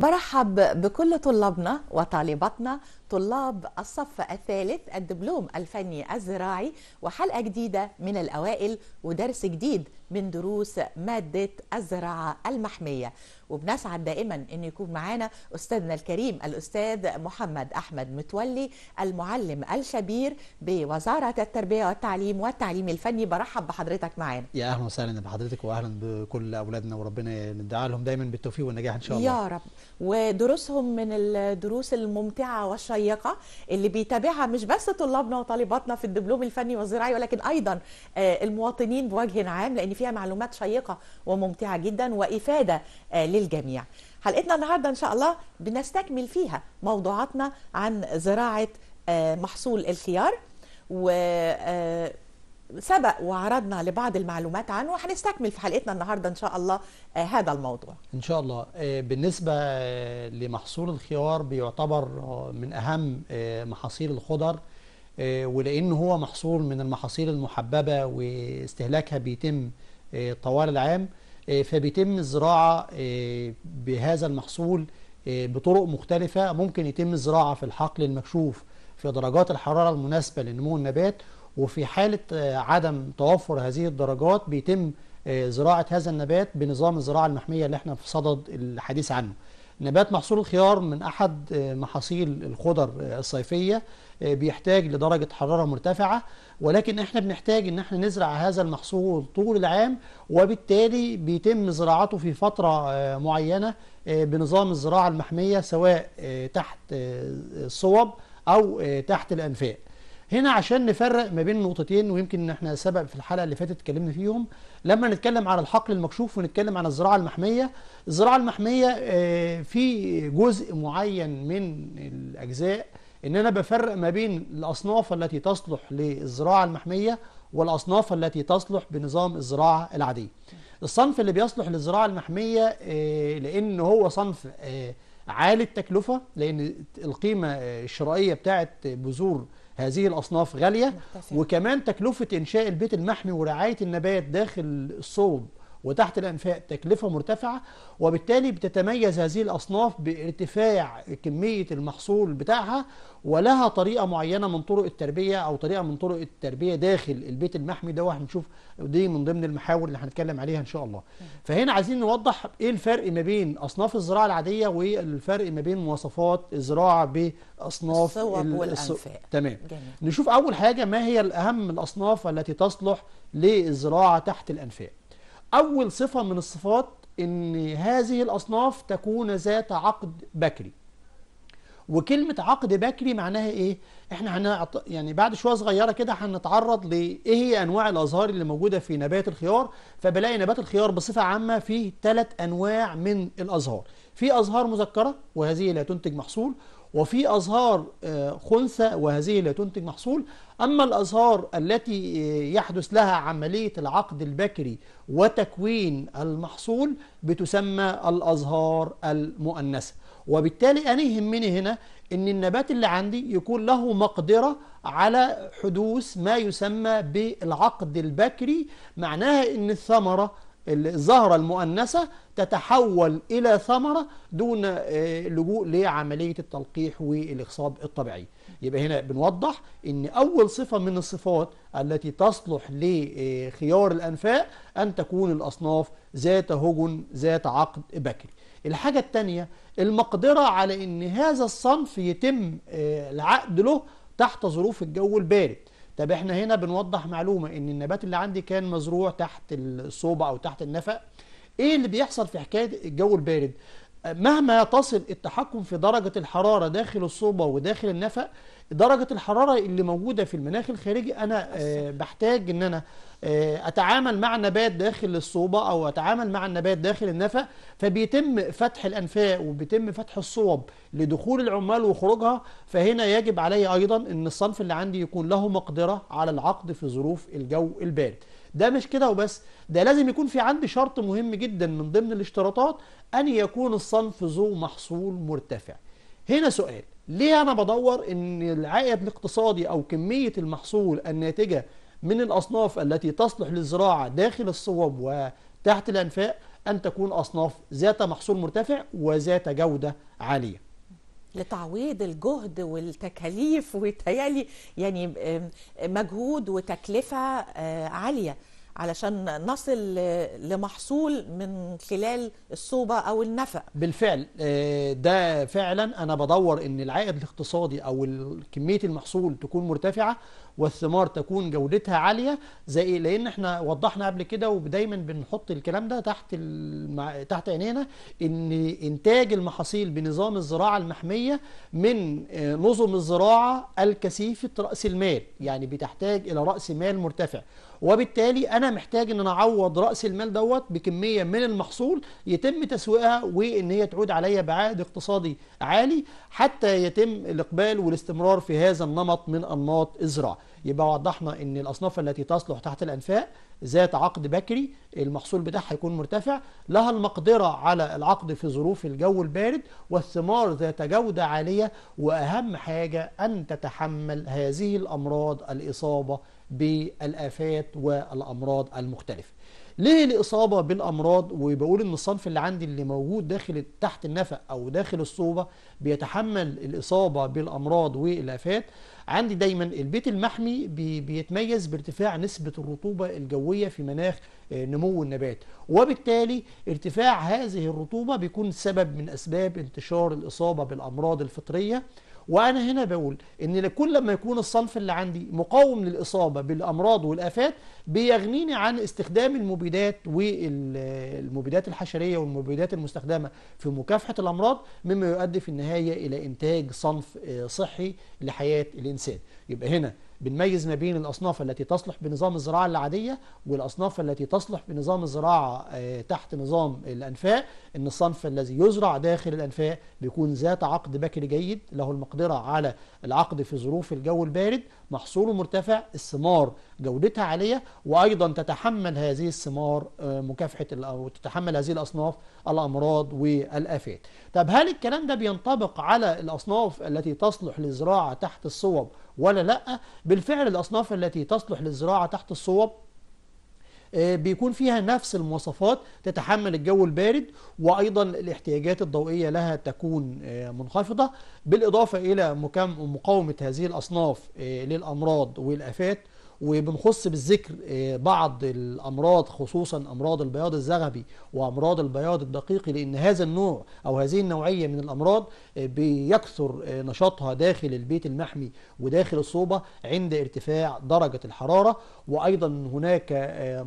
برحب بكل طلابنا وطالباتنا طلاب الصف الثالث الدبلوم الفني الزراعي وحلقة جديدة من الأوائل ودرس جديد من دروس مادة الزراعة المحمية وبنسعد دائما أن يكون معنا أستاذنا الكريم الأستاذ محمد أحمد متولي المعلم الخبير بوزارة التربية والتعليم والتعليم الفني برحب بحضرتك معنا يا أهلا وسهلا بحضرتك وأهلا بكل أولادنا وربنا ندعي لهم دايما بالتوفيق والنجاح إن شاء الله يا رب ودروسهم من الدروس الممتعة والشيطة شيقة اللي بيتابعها مش بس طلابنا وطالباتنا في الدبلوم الفني والزراعي ولكن أيضا آه، المواطنين بوجه عام لأن فيها معلومات شيقة وممتعة جدا وإفادة آه، للجميع حلقتنا النهاردة إن شاء الله بنستكمل فيها موضوعاتنا عن زراعة آه، محصول الخيار و سبق وعرضنا لبعض المعلومات عنه وهنستكمل في حلقتنا النهارده ان شاء الله آه، هذا الموضوع. ان شاء الله آه، بالنسبه آه، لمحصول الخيار بيعتبر من اهم محاصيل الخضر ولان هو محصول من المحاصيل المحببه واستهلاكها بيتم طوال العام فبيتم الزراعه بهذا المحصول بطرق مختلفه ممكن يتم الزراعه في الحقل المكشوف في درجات الحراره المناسبه لنمو النبات وفي حالة آه، عدم توفر هذه الدرجات بيتم آه، زراعة هذا النبات بنظام الزراعة المحمية اللي احنا في صدد الحديث عنه نبات محصول الخيار من أحد آه، محاصيل الخضر الصيفية بيحتاج لدرجة حرارة مرتفعة ولكن احنا بنحتاج ان احنا نزرع هذا المحصول طول العام وبالتالي بيتم زراعته في فترة معينة بنظام الزراعة المحمية سواء تحت الصوب أو تحت الأنفاق هنا عشان نفرق ما بين نقطتين ويمكن احنا سبق في الحلقه اللي فاتت اتكلمنا فيهم لما نتكلم على الحقل المكشوف ونتكلم عن الزراعه المحميه الزراعه المحميه آه، في جزء معين من الاجزاء ان انا بفرق ما بين الاصناف التي تصلح للزراعه المحميه والاصناف التي تصلح بنظام الزراعه العاديه الصنف اللي بيصلح للزراعه المحميه آه، لان هو صنف آه، عالي التكلفه لان القيمه الشرائيه بتاعه بذور هذه الأصناف غالية وكمان تكلفة إنشاء البيت المحمي ورعاية النبات داخل الصوب وتحت الأنفاق تكلفة مرتفعة وبالتالي بتتميز هذه الأصناف بارتفاع كمية المحصول بتاعها ولها طريقة معينة من طرق التربية أو طريقة من طرق التربية داخل البيت المحمي ده وهنشوف دي من ضمن المحاور اللي هنتكلم عليها إن شاء الله فهنا عايزين نوضح إيه الفرق ما بين أصناف الزراعة العادية والفرق ما بين مواصفات الزراعة بأصناف الصوب والأنفاق تمام جميل. نشوف أول حاجة ما هي الأهم الأصناف التي تصلح للزراعة تحت الأنفاق أول صفة من الصفات إن هذه الأصناف تكون ذات عقد بكري وكلمة عقد بكري معناها إيه؟ إحنا هنعط... يعني بعد شوية صغيرة كده هنتعرض لإيه هي أنواع الأزهار اللي موجودة في نبات الخيار فبلاقي نبات الخيار بصفة عامة فيه ثلاث أنواع من الأزهار في أزهار مذكرة وهذه لا تنتج محصول وفي أزهار آه، خنثى وهذه لا تنتج محصول أما الأزهار التي آه، يحدث لها عملية العقد البكري وتكوين المحصول بتسمى الأزهار المؤنثة وبالتالي أنا يهمني هنا ان النبات اللي عندي يكون له مقدرة على حدوث ما يسمى بالعقد البكري معناها ان الثمرة الزهرة المؤنثة تتحول إلى ثمرة دون آه، لجوء لعملية التلقيح والإخصاب الطبيعي يبقى هنا بنوضح أن أول صفة من الصفات التي تصلح لخيار الأنفاق أن تكون الأصناف ذات هجن ذات عقد بكري الحاجة الثانية المقدرة على أن هذا الصنف يتم آه، العقد له تحت ظروف الجو البارد طب احنا هنا بنوضح معلومة ان النبات اللي عندي كان مزروع تحت الصوبة او تحت النفق ايه اللي بيحصل في حكاية الجو البارد مهما تصل التحكم في درجة الحرارة داخل الصوبة وداخل النفق درجة الحرارة اللي موجودة في المناخ الخارجي أنا آه، بحتاج أن أنا آه، أتعامل مع نبات داخل الصوبة أو أتعامل مع النبات داخل النفق فبيتم فتح الأنفاق وبيتم فتح الصوب لدخول العمال وخروجها فهنا يجب علي أيضا أن الصنف اللي عندي يكون له مقدرة على العقد في ظروف الجو البارد ده مش كده وبس ده لازم يكون في عندي شرط مهم جدا من ضمن الاشتراطات أن يكون الصنف ذو محصول مرتفع هنا سؤال ليه انا بدور ان العائد الاقتصادي او كميه المحصول الناتجه من الاصناف التي تصلح للزراعه داخل الصوب وتحت الانفاق ان تكون اصناف ذات محصول مرتفع وذات جوده عاليه لتعويض الجهد والتكاليف ويتهيألي يعني مجهود وتكلفة آه، عالية علشان نصل لمحصول من خلال الصوبة أو النفق بالفعل آه، ده فعلا أنا بدور أن العائد الاقتصادي أو كمية المحصول تكون مرتفعة والثمار تكون جودتها عالية زي إيه؟ لأن احنا وضحنا قبل كده ودايما بنحط الكلام ده تحت المع... تحت عينينا أن إنتاج المحاصيل بنظام الزراعة المحمية من آه، نظم الزراعة الكثيفة رأس المال يعني بتحتاج إلى رأس مال مرتفع وبالتالي انا محتاج ان انا اعوض راس المال دوت بكميه من المحصول يتم تسويقها وان هي تعود عليا بعائد اقتصادي عالي حتى يتم الاقبال والاستمرار في هذا النمط من انماط الزراعه يبقى وضحنا ان الاصناف التي تصلح تحت الانفاق ذات عقد بكري المحصول بتاعها يكون مرتفع لها المقدرة على العقد في ظروف الجو البارد والثمار ذات جودة عالية وأهم حاجة أن تتحمل هذه الأمراض الإصابة بالآفات والأمراض المختلفة ليه الإصابة بالأمراض وبقول إن الصنف اللي عندي اللي موجود داخل تحت النفق أو داخل الصوبة بيتحمل الإصابة بالأمراض والآفات عندي دايما البيت المحمي بيتميز بارتفاع نسبة الرطوبة الجوية في مناخ آه، نمو النبات وبالتالي ارتفاع هذه الرطوبة بيكون سبب من أسباب انتشار الإصابة بالأمراض الفطرية وأنا هنا بقول إن كل لما يكون الصنف اللي عندي مقاوم للإصابة بالأمراض والآفات بيغنيني عن استخدام المبيدات والمبيدات الحشرية والمبيدات المستخدمة في مكافحة الأمراض مما يؤدي في النهاية إلى إنتاج صنف آه، صحي لحياة الإنسان يبقى هنا بنميز ما بين الأصناف التي تصلح بنظام الزراعة العادية والأصناف التي تصلح بنظام الزراعة آه، تحت نظام الأنفاق إن الصنف الذي يزرع داخل الأنفاق بيكون ذات عقد بكري جيد له المقدرة على العقد في ظروف الجو البارد محصوله مرتفع الثمار جودتها عالية وأيضا تتحمل هذه الثمار آه، مكافحة أو تتحمل هذه الأصناف الأمراض والآفات طب هل الكلام ده بينطبق على الأصناف التي تصلح للزراعة تحت الصوب ولا لأ بالفعل الأصناف التي تصلح للزراعة تحت الصوب آه، بيكون فيها نفس المواصفات تتحمل الجو البارد وأيضا الاحتياجات الضوئية لها تكون آه، منخفضة بالإضافة إلى مقاومة هذه الأصناف آه، للأمراض والآفات وبنخص بالذكر آه، بعض الامراض خصوصا امراض البياض الذهبي وامراض البياض الدقيقي لان هذا النوع او هذه النوعيه من الامراض آه، بيكثر آه، نشاطها داخل البيت المحمي وداخل الصوبه عند ارتفاع درجه الحراره وايضا هناك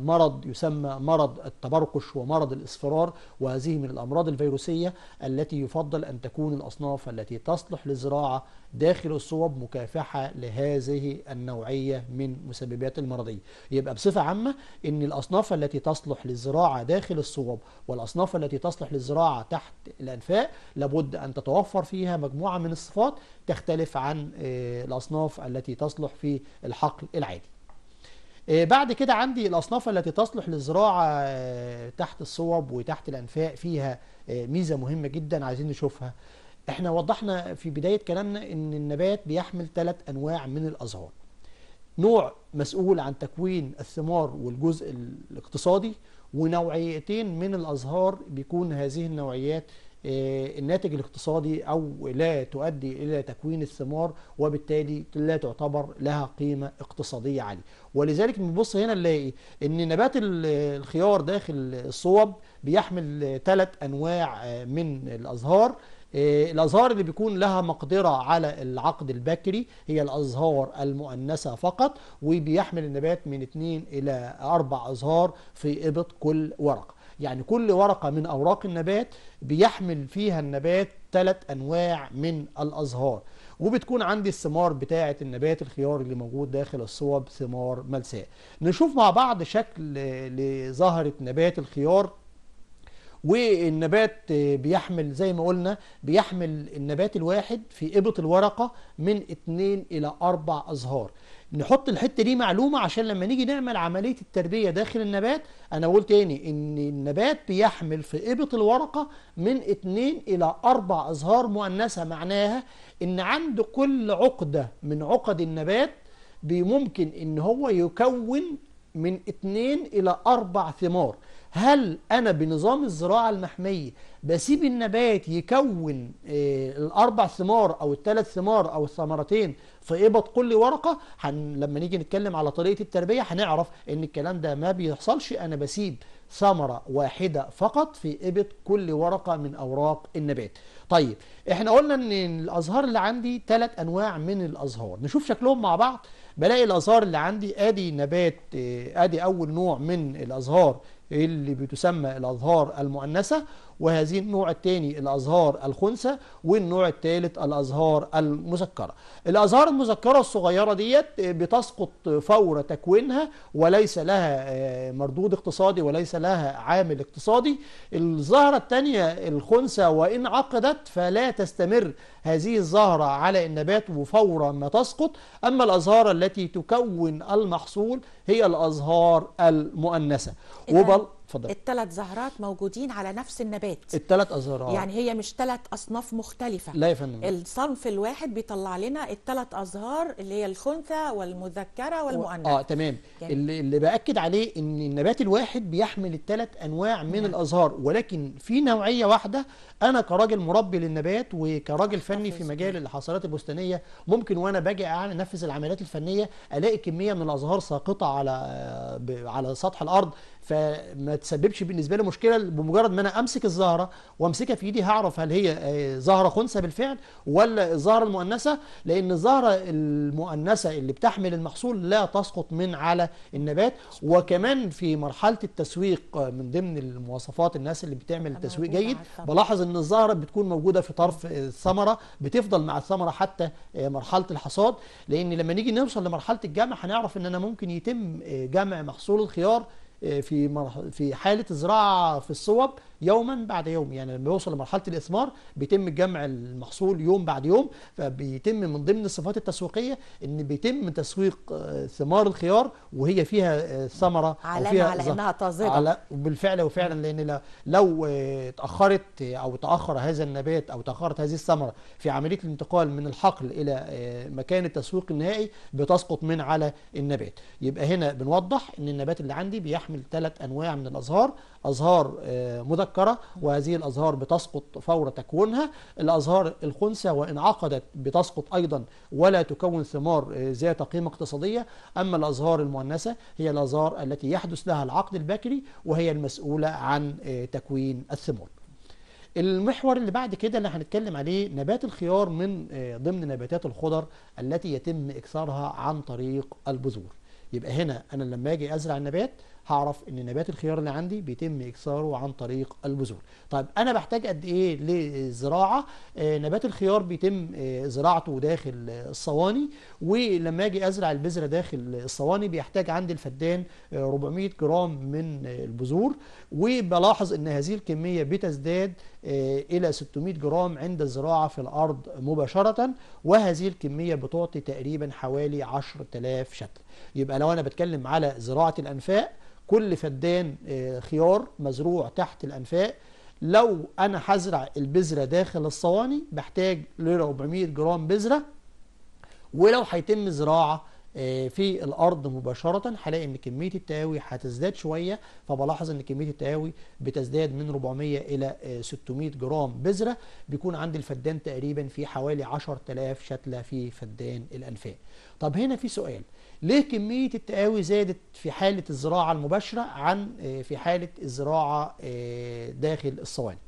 مرض يسمى مرض التبرقش ومرض الاصفرار وهذه من الامراض الفيروسيه التي يفضل ان تكون الاصناف التي تصلح للزراعه داخل الصوب مكافحة لهذه النوعية من مسببات المرضية يبقى بصفة عامة ان الاصناف التي تصلح للزراعة داخل الصوب والاصناف التي تصلح للزراعة تحت الانفاق لابد ان تتوفر فيها مجموعة من الصفات تختلف عن آه، الاصناف التي تصلح في الحقل العادي آه، بعد كده عندي الأصناف التي تصلح للزراعة آه، تحت الصوب وتحت الأنفاق فيها ميزة مهمة جدا عايزين نشوفها احنا وضحنا في بداية كلامنا ان النبات بيحمل ثلاث انواع من الازهار نوع مسؤول عن تكوين الثمار والجزء الاقتصادي ونوعيتين من الازهار بيكون هذه النوعيات آه، الناتج الاقتصادي او لا تؤدي الى تكوين الثمار وبالتالي لا تعتبر لها قيمه اقتصاديه عاليه ولذلك بنبص هنا نلاقي ان نبات الخيار داخل الصوب بيحمل ثلاث انواع آه، من الازهار إيه، الأزهار اللي بيكون لها مقدرة على العقد البكري هي الأزهار المؤنثة فقط وبيحمل النبات من 2 إلى 4 أزهار في إبط كل ورقة يعني كل ورقة من أوراق النبات بيحمل فيها النبات ثلاث أنواع من الأزهار وبتكون عندي الثمار بتاعة النبات الخيار اللي موجود داخل الصوب ثمار ملساء نشوف مع بعض شكل لزهرة نبات الخيار والنبات آه، بيحمل زي ما قلنا بيحمل النبات الواحد في إبط الورقة من اتنين إلى أربع أزهار نحط الحتة دي معلومة عشان لما نيجي نعمل عملية التربية داخل النبات أنا قلت تاني إن النبات بيحمل في إبط الورقة من اتنين إلى أربع أزهار مؤنثة معناها إن عند كل عقدة من عقد النبات ممكن إن هو يكون من اتنين إلى أربع ثمار هل أنا بنظام الزراعة المحمية بسيب النبات يكون آه، الأربع ثمار أو الثلاث ثمار أو الثمرتين في إبط كل ورقة هن لما نيجي نتكلم على طريقة التربية هنعرف إن الكلام ده ما بيحصلش أنا بسيب ثمرة واحدة فقط في إبط كل ورقة من أوراق النبات طيب إحنا قلنا إن الأزهار اللي عندي ثلاث أنواع من الأزهار نشوف شكلهم مع بعض بلاقي الأزهار اللي عندي أدي نبات آه، أدي أول نوع من الأزهار اللي بتسمى الأظهار المؤنثة وهذه النوع الثاني الأزهار الخنثى والنوع الثالث الأزهار المذكرة الأزهار المذكرة الصغيرة ديت بتسقط فور تكوينها وليس لها آه، مردود اقتصادي وليس لها عامل اقتصادي الزهرة الثانية الخنثى وإن عقدت فلا تستمر هذه الزهرة على النبات وفورا ما تسقط أما الأزهار التي تكون المحصول هي الأزهار المؤنثة وبل اتفضل الثلاث زهرات موجودين على نفس النبات الثلاث ازهار يعني هي مش ثلاث اصناف مختلفه لا يا فندم الصنف الواحد بيطلع لنا الثلاث ازهار اللي هي الخنثى والمذكره والمؤنث اه تمام يعني. اللي, اللي باكد عليه ان النبات الواحد بيحمل الثلاث انواع من يعني. الازهار ولكن في نوعيه واحده انا كراجل مربي للنبات وكراجل فني في مجال الحصارات البستانيه ممكن وانا باجي انفذ العمليات الفنيه الاقي كميه من الازهار ساقطه على على سطح الارض فما تسببش بالنسبه لي مشكله بمجرد ما انا امسك الزهره وامسكها في ايدي هعرف هل هي آه، زهره خنثى بالفعل ولا الزهره المؤنثه لان الزهره المؤنثه اللي بتحمل المحصول لا تسقط من على النبات وكمان في مرحله التسويق من ضمن المواصفات الناس اللي بتعمل تسويق جيد بلاحظ ان الزهره بتكون موجوده في طرف آه، الثمره بتفضل مع الثمره حتى آه، مرحله الحصاد لان لما نيجي نوصل لمرحله الجمع هنعرف ان انا ممكن يتم جمع محصول الخيار في في حاله الزراعه في الصوب يوما بعد يوم يعني لما يوصل لمرحله الاثمار بيتم جمع المحصول يوم بعد يوم فبيتم من ضمن الصفات التسويقيه ان بيتم تسويق آه، ثمار الخيار وهي فيها آه، ثمره علامه فيها على انها طازجه على بالفعل وفعلا لان لو آه، اتاخرت او تاخر هذا النبات او تاخرت هذه الثمره في عمليه الانتقال من الحقل الى مكان التسويق النهائي بتسقط من على النبات يبقى هنا بنوضح ان النبات اللي عندي بيحمل ثلاث انواع من الازهار أزهار آه، مذكرة وهذه الأزهار بتسقط فور تكوينها الأزهار الخنسة وإن عقدت بتسقط أيضا ولا تكون ثمار آه، ذات قيمة اقتصادية أما الأزهار المؤنثة هي الأزهار التي يحدث لها العقد البكري وهي المسؤولة عن آه، تكوين الثمار المحور اللي بعد كده اللي هنتكلم عليه نبات الخيار من ضمن نباتات الخضر التي يتم إكثارها عن طريق البذور يبقى هنا انا لما اجي ازرع النبات هعرف ان نبات الخيار اللي عندي بيتم اكثاره عن طريق البذور طيب انا بحتاج قد ايه للزراعه آه نبات الخيار بيتم آه زراعته داخل الصواني ولما اجي ازرع البذره داخل الصواني بيحتاج عندي الفدان 400 آه، جرام من البذور وبلاحظ ان هذه الكميه بتزداد آه، الى 600 جرام عند الزراعه في الارض مباشره وهذه الكميه بتعطي تقريبا حوالي 10000 شتل يبقى لو أنا بتكلم على زراعة الأنفاق كل فدان آه، خيار مزروع تحت الأنفاق لو أنا هزرع البذرة داخل الصواني بحتاج ل 400 جرام بذرة ولو هيتم زراعة آه، في الارض مباشره هلاقي ان كميه التهاوي هتزداد شويه فبلاحظ ان كميه التهاوي بتزداد من 400 الى 600 آه، جرام بذره بيكون عندي الفدان تقريبا في حوالي 10000 شتله في فدان الانفاق. طب هنا في سؤال ليه كمية التقاوي زادت في حالة الزراعة المباشرة عن آه، في حالة الزراعة آه، داخل الصواني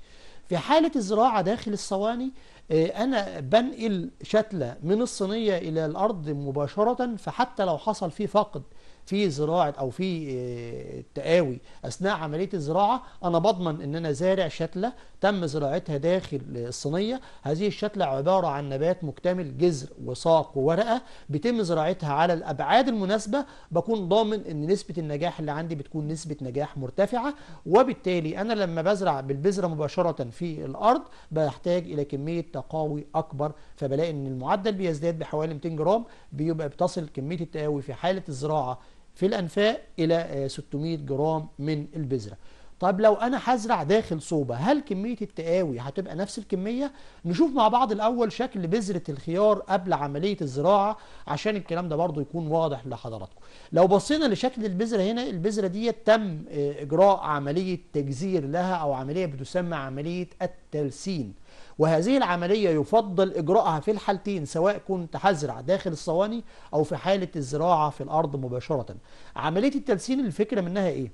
في حالة الزراعة داخل الصواني آه، أنا بنقل شتلة من الصينية إلى الأرض مباشرة فحتى لو حصل فيه فقد في زراعه او في آه، تقاوي اثناء عمليه الزراعه انا بضمن ان انا زارع شتله تم زراعتها داخل الصينيه هذه الشتله عباره عن نبات مكتمل جذر وساق وورقه بيتم زراعتها على الابعاد المناسبه بكون ضامن ان نسبه النجاح اللي عندي بتكون نسبه نجاح مرتفعه وبالتالي انا لما بزرع بالبذره مباشره في الارض بحتاج الى كميه تقاوي اكبر فبلاقي ان المعدل بيزداد بحوالي 200 جرام بيبقى بتصل كميه التقاوي في حاله الزراعه في الأنفاق إلى 600 آه، جرام من البذرة طب لو أنا هزرع داخل صوبة هل كمية التقاوي هتبقى نفس الكمية؟ نشوف مع بعض الأول شكل بذرة الخيار قبل عملية الزراعة عشان الكلام ده برضو يكون واضح لحضراتكم لو بصينا لشكل البذرة هنا البذرة دي تم آه، إجراء عملية تجزير لها أو عملية بتسمى عملية التلسين وهذه العملية يفضل إجراءها في الحالتين سواء كنت هزرع داخل الصواني أو في حالة الزراعة في الأرض مباشرة عملية التلسين الفكرة منها إيه؟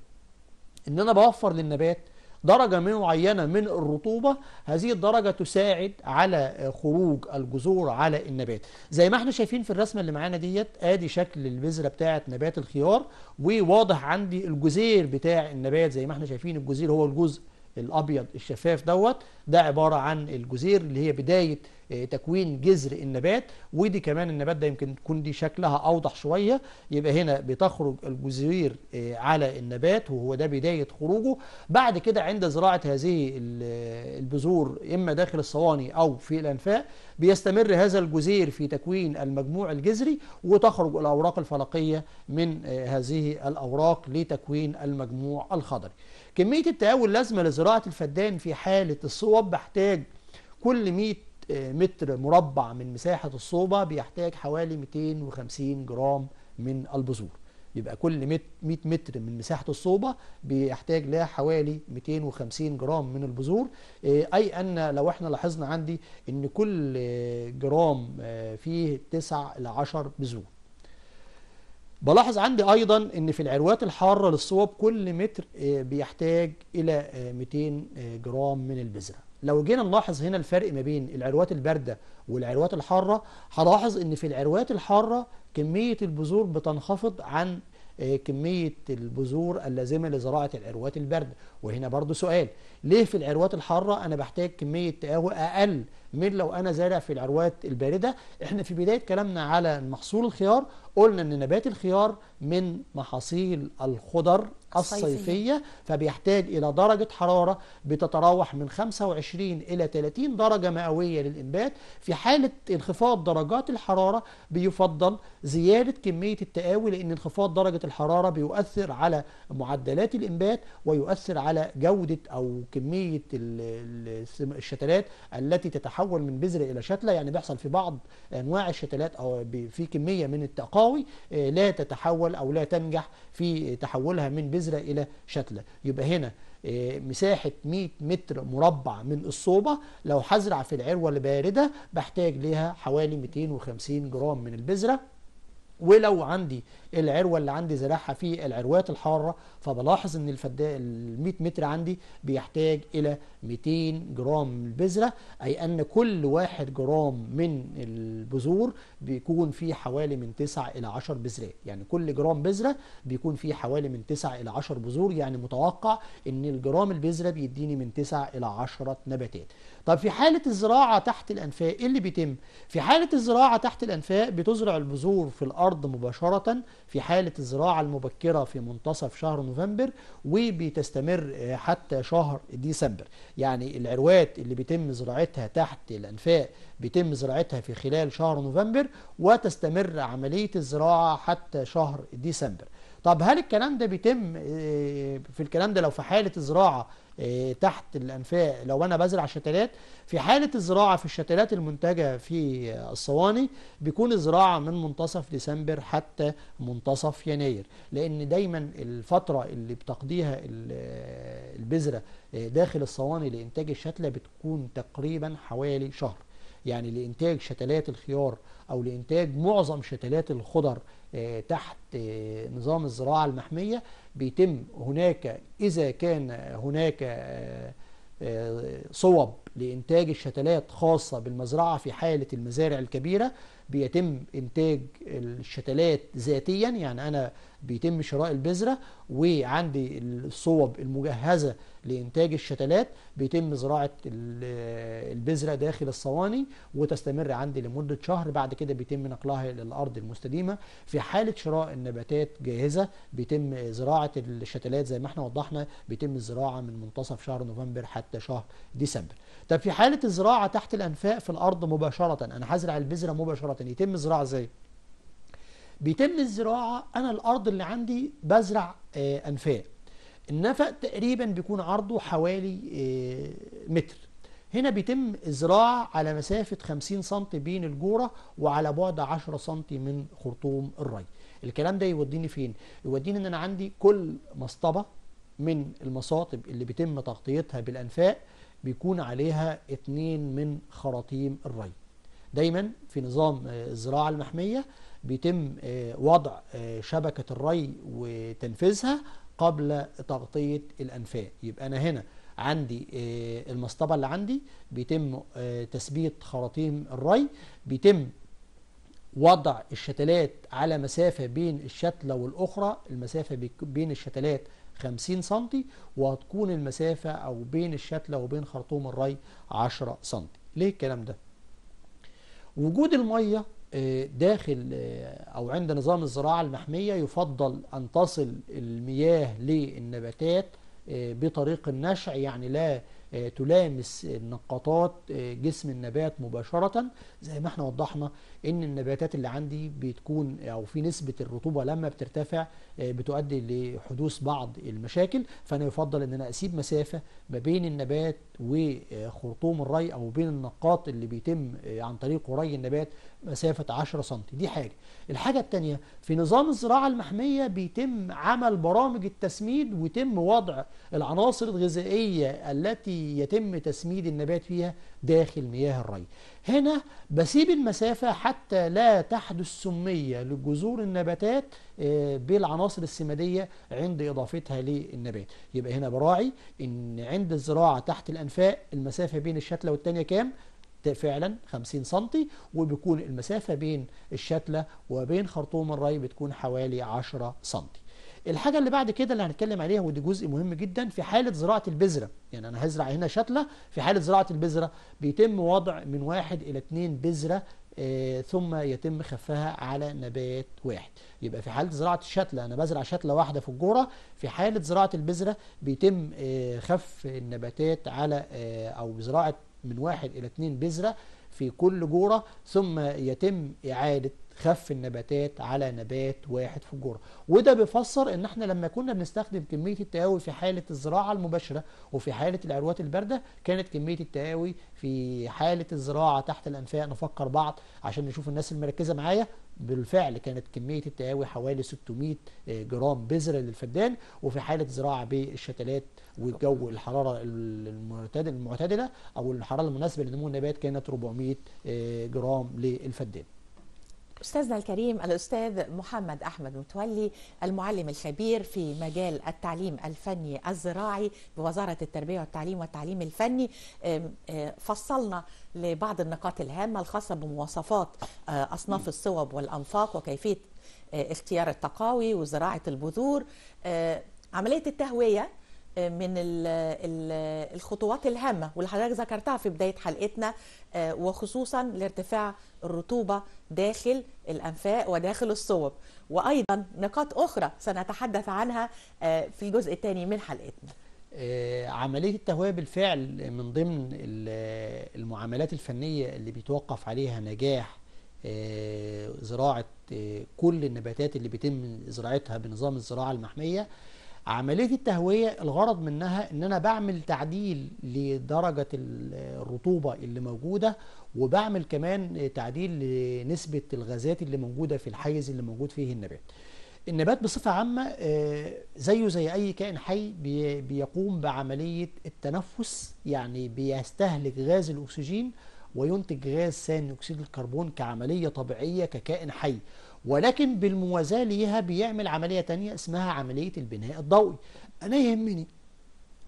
إن أنا بوفر للنبات درجة معينة من الرطوبة هذه الدرجة تساعد على خروج الجذور على النبات زي ما احنا شايفين في الرسمة اللي معانا ديت ادي شكل البذرة بتاعة نبات الخيار وواضح عندي الجزير بتاع النبات زي ما احنا شايفين الجزير هو الجزء الابيض الشفاف دوت ده عباره عن الجزير اللي هي بدايه آه، تكوين جذر النبات ودي كمان النبات ده يمكن تكون دي شكلها أوضح شوية يبقى هنا بتخرج الجزير آه، على النبات وهو ده بداية خروجه بعد كده عند زراعة هذه آه، البذور إما داخل الصواني أو في الأنفاق بيستمر هذا الجزير في تكوين المجموع الجذري وتخرج الأوراق الفلقية من هذه الأوراق لتكوين المجموع الخضري كمية التهاوي اللازمة لزراعة الفدان في حالة الصوب بحتاج كل 100 متر مربع من مساحة الصوبة بيحتاج حوالي 250 جرام من البذور يبقى كل 100 متر من مساحة الصوبة بيحتاج لها حوالي 250 جرام من البذور آه، أي أن لو احنا لاحظنا عندي أن كل جرام آه، فيه 9 إلى 10 بذور بلاحظ عندي أيضا أن في العروات الحارة للصوب كل متر آه، بيحتاج إلى 200 جرام من البذرة لو جينا نلاحظ هنا الفرق ما بين العروات الباردة والعروات الحارة هلاحظ ان في العروات الحارة كمية البذور بتنخفض عن آه، كمية البذور اللازمة لزراعة العروات الباردة وهنا برضو سؤال ليه في العروات الحارة أنا بحتاج كمية تقاوى أقل من لو أنا زارع في العروات الباردة احنا في بداية كلامنا على محصول الخيار قلنا أن نبات الخيار من محاصيل الخضر الصيفية فبيحتاج إلى درجة حرارة بتتراوح من 25 إلى 30 درجة مئوية للإنبات في حالة انخفاض درجات الحرارة بيفضل زيادة كمية التقاوي لأن انخفاض درجة الحرارة بيؤثر على معدلات الإنبات ويؤثر على جودة أو كمية الشتلات التي تتحول من بذرة إلى شتلة يعني بيحصل في بعض أنواع الشتلات أو في كمية من التقاوي آه، لا تتحول أو لا تنجح في تحولها من بذرة الجزرة إلى شتلة يبقى هنا آه، مساحة 100 متر مربع من الصوبة لو هزرع في العروة الباردة بحتاج ليها حوالي 250 جرام من البذرة ولو عندي العروه اللي عندي زراعها في العروات الحاره فبلاحظ ان الفدا ال 100 متر عندي بيحتاج الى 200 جرام البذره اي ان كل واحد جرام من البذور بيكون فيه حوالي من 9 الى 10 بذرات يعني كل جرام بذره بيكون فيه حوالي من 9 الى 10 بذور يعني متوقع ان الجرام البذره بيديني من 9 الى 10 نباتات طب في حالة الزراعة تحت الأنفاء إيه اللي بيتم؟ في حالة الزراعة تحت الأنفاء بتزرع البذور في الأرض مباشرة في حالة الزراعة المبكرة في منتصف شهر نوفمبر وبتستمر حتى شهر ديسمبر يعني العروات اللي بيتم زراعتها تحت الأنفاء بيتم زراعتها في خلال شهر نوفمبر وتستمر عملية الزراعة حتى شهر ديسمبر طب هل الكلام ده بيتم آه، في الكلام ده لو في حالة الزراعة آه، تحت الأنفاق لو أنا بزرع شتلات في حالة الزراعة في الشتلات المنتجة في الصواني بيكون الزراعة من منتصف ديسمبر حتى منتصف يناير لأن دايما الفترة اللي بتقضيها آه، البذرة داخل الصواني لإنتاج الشتلة بتكون تقريبا حوالي شهر يعني لإنتاج شتلات الخيار أو لإنتاج معظم شتلات الخضر آه، تحت آه، نظام الزراعة المحمية بيتم هناك إذا كان هناك آه، صوب لإنتاج الشتلات خاصة بالمزرعة في حالة المزارع الكبيرة بيتم إنتاج الشتلات ذاتيا يعني أنا بيتم شراء البذرة وعندي الصوب المجهزة لإنتاج الشتلات بيتم زراعة البذرة داخل الصواني وتستمر عندي لمدة شهر بعد كده بيتم نقلها إلى الأرض المستديمة في حالة شراء النباتات جاهزة بيتم زراعة الشتلات زي ما احنا وضحنا بيتم الزراعة من منتصف شهر نوفمبر حتى شهر ديسمبر طب في حالة الزراعة تحت الأنفاق في الأرض مباشرة أنا هزرع البذرة مباشرة يتم الزراعة إزاي؟ بيتم الزراعة أنا الأرض اللي عندي بزرع آه، أنفاق النفق تقريبا بيكون عرضه حوالي آه، متر هنا بيتم الزراعة على مسافة 50 سم بين الجورة وعلى بعد 10 سم من خرطوم الري الكلام ده يوديني فين؟ يوديني ان انا عندي كل مصطبة من المصاطب اللي بيتم تغطيتها بالانفاق بيكون عليها اتنين من خراطيم الري دايما في نظام آه، الزراعة المحمية بيتم آه، وضع آه، شبكة الري وتنفيذها قبل تغطية الأنفاق يبقى أنا هنا عندي المصطبة اللي عندي بيتم تثبيت خراطيم الري بيتم وضع الشتلات على مسافة بين الشتلة والأخرى المسافة بين الشتلات 50 سم وهتكون المسافة أو بين الشتلة وبين خرطوم الري 10 سم ليه الكلام ده؟ وجود المية آه، داخل آه، أو عند نظام الزراعة المحمية يفضل أن تصل المياه للنباتات آه، بطريق النشع يعني لا آه، تلامس النقاطات آه، جسم النبات مباشرة زي ما احنا وضحنا ان النباتات اللي عندي بتكون او في نسبة الرطوبة لما بترتفع آه، بتؤدي لحدوث بعض المشاكل فانا يفضل ان انا اسيب مسافة ما بين النبات وخرطوم الري او بين النقاط اللي بيتم آه، عن طريق ري النبات مسافه 10 سم دي حاجه الحاجه الثانيه في نظام الزراعه المحميه بيتم عمل برامج التسميد ويتم وضع العناصر الغذائيه التي يتم تسميد النبات فيها داخل مياه الري هنا بسيب المسافة حتى لا تحدث سمية لجذور النباتات آه، بالعناصر السمادية عند إضافتها للنبات يبقى هنا براعي إن عند الزراعة تحت الأنفاق المسافة بين الشتلة والتانية كام؟ فعلا 50 سنتي وبيكون المسافة بين الشتلة وبين خرطوم الري بتكون حوالي 10 سنتي الحاجة اللي بعد كده اللي هنتكلم عليها ودي جزء مهم جدا في حالة زراعة البذرة يعني أنا هزرع هنا شتلة في حالة زراعة البذرة بيتم وضع من واحد إلى اتنين بذرة آه ثم يتم خفها على نبات واحد يبقى في حالة زراعة الشتلة أنا بزرع شتلة واحدة في الجورة في حالة زراعة البذرة بيتم آه خف النباتات على آه أو زراعة من واحد إلى اتنين بذرة في كل جورة ثم يتم إعادة خف النباتات على نبات واحد في الجرة وده بيفسر ان احنا لما كنا بنستخدم كمية التهاوي في حالة الزراعة المباشرة وفي حالة العروات الباردة كانت كمية التهاوي في حالة الزراعة تحت الانفاق نفكر بعض عشان نشوف الناس المركزة معايا بالفعل كانت كمية التهاوي حوالي 600 جرام بذرة للفدان وفي حالة زراعة بالشتلات والجو الحرارة المعتدلة او الحرارة المناسبة لنمو النبات كانت 400 جرام للفدان أستاذنا الكريم الأستاذ محمد أحمد متولي المعلم الخبير في مجال التعليم الفني الزراعي بوزارة التربية والتعليم والتعليم الفني أه، فصلنا لبعض النقاط الهامة الخاصة بمواصفات أه، أصناف الصوب والأنفاق وكيفية أه، اختيار التقاوي وزراعة البذور عملية التهوية من الخطوات الهامه واللي حضرتك ذكرتها في بدايه حلقتنا آه، وخصوصا لارتفاع الرطوبه داخل الانفاق وداخل الصوب وايضا نقاط اخرى سنتحدث عنها آه، في الجزء الثاني من حلقتنا آه، عملية التهوية بالفعل من ضمن المعاملات الفنية اللي بيتوقف عليها نجاح زراعة كل النباتات اللي بيتم زراعتها بنظام الزراعة المحمية عملية التهوية الغرض منها ان انا بعمل تعديل لدرجة الرطوبة اللي موجودة وبعمل كمان تعديل لنسبة الغازات اللي موجودة في الحيز اللي موجود فيه النبات النبات بصفة عامة آه، زيه زي أي كائن حي بيقوم بعملية التنفس يعني بيستهلك غاز الأكسجين وينتج غاز ثاني أكسيد الكربون كعملية طبيعية ككائن حي ولكن بالموازاة ليها بيعمل عملية تانية اسمها عملية البناء الضوئي أنا يهمني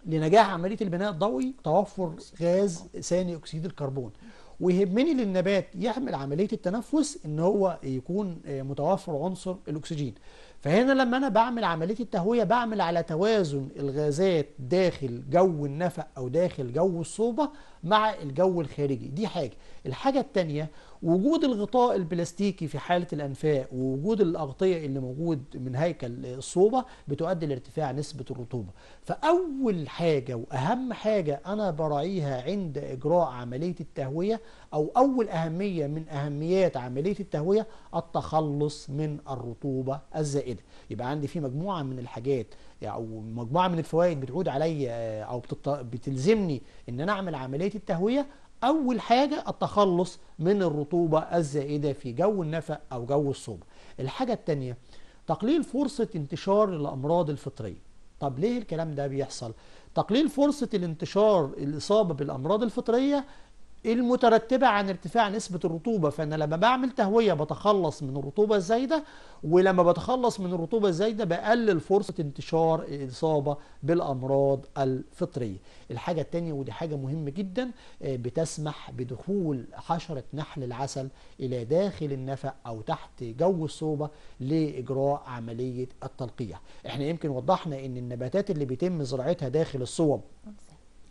لنجاح عملية البناء الضوئي توفر غاز ثاني أكسيد الكربون ويهمني للنبات يعمل عملية التنفس إن هو يكون آه، متوفر عنصر الأكسجين فهنا لما أنا بعمل عملية التهوية بعمل على توازن الغازات داخل جو النفق أو داخل جو الصوبة مع الجو الخارجي دي حاجة الحاجة التانية وجود الغطاء البلاستيكي في حالة الأنفاق ووجود الأغطية اللي موجود من هيكل الصوبة بتؤدي لارتفاع نسبة الرطوبة فأول حاجة وأهم حاجة أنا براعيها عند إجراء عملية التهوية أو أول أهمية من أهميات عملية التهوية التخلص من الرطوبة الزائدة يبقى عندي في مجموعة من الحاجات او مجموعه من الفوائد بتعود عليا او بتلزمني ان انا اعمل عمليه التهويه أول حاجة التخلص من الرطوبة الزائدة في جو النفق أو جو الصوب الحاجة الثانية تقليل فرصة انتشار الأمراض الفطرية طب ليه الكلام ده بيحصل؟ تقليل فرصة الانتشار الإصابة بالأمراض الفطرية المترتبة عن ارتفاع نسبة الرطوبة فأنا لما بعمل تهوية بتخلص من الرطوبة الزايدة ولما بتخلص من الرطوبة الزايدة بقلل فرصة انتشار الإصابة بالأمراض الفطرية الحاجة التانية ودي حاجة مهمة جدا آه، بتسمح بدخول حشرة نحل العسل إلى داخل النفق أو تحت جو الصوبة لإجراء عملية التلقيح احنا يمكن وضحنا ان النباتات اللي بيتم زراعتها داخل الصوب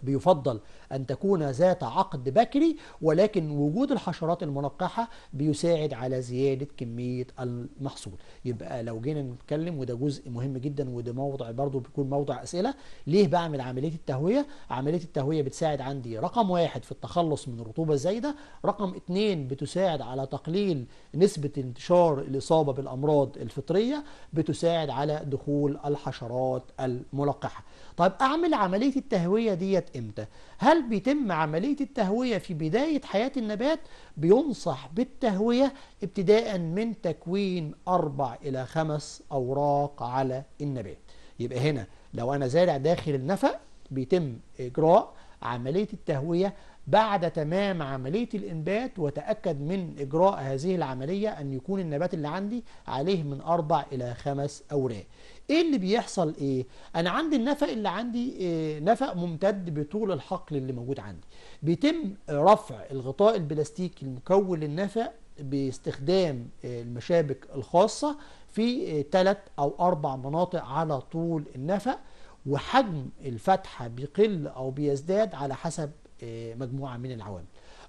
بيفضل أن تكون ذات عقد بكري ولكن وجود الحشرات المنقحة بيساعد على زيادة كمية المحصول يبقى لو جينا نتكلم وده جزء مهم جدا وده موضع برضه بيكون موضع أسئلة ليه بعمل عملية التهوية عملية التهوية بتساعد عندي رقم واحد في التخلص من الرطوبة الزايدة رقم اتنين بتساعد على تقليل نسبة انتشار الإصابة بالأمراض الفطرية بتساعد على دخول الحشرات الملقحة طيب أعمل عملية التهوية ديت إمتى؟ هل بيتم عملية التهوية في بداية حياة النبات؟ بينصح بالتهوية ابتداء من تكوين أربع إلى خمس أوراق على النبات يبقى هنا لو أنا زارع داخل النفق بيتم إجراء عملية التهوية بعد تمام عملية الإنبات وتأكد من إجراء هذه العملية أن يكون النبات اللي عندي عليه من أربع إلى خمس أوراق ايه اللي بيحصل ايه انا عندي النفق اللي عندي إيه نفق ممتد بطول الحقل اللي موجود عندي بيتم رفع الغطاء البلاستيكي المكون للنفق باستخدام إيه، المشابك الخاصة في ثلاث إيه، أو أربع مناطق على طول النفق وحجم الفتحة بيقل أو بيزداد على حسب إيه، مجموعة من العوامل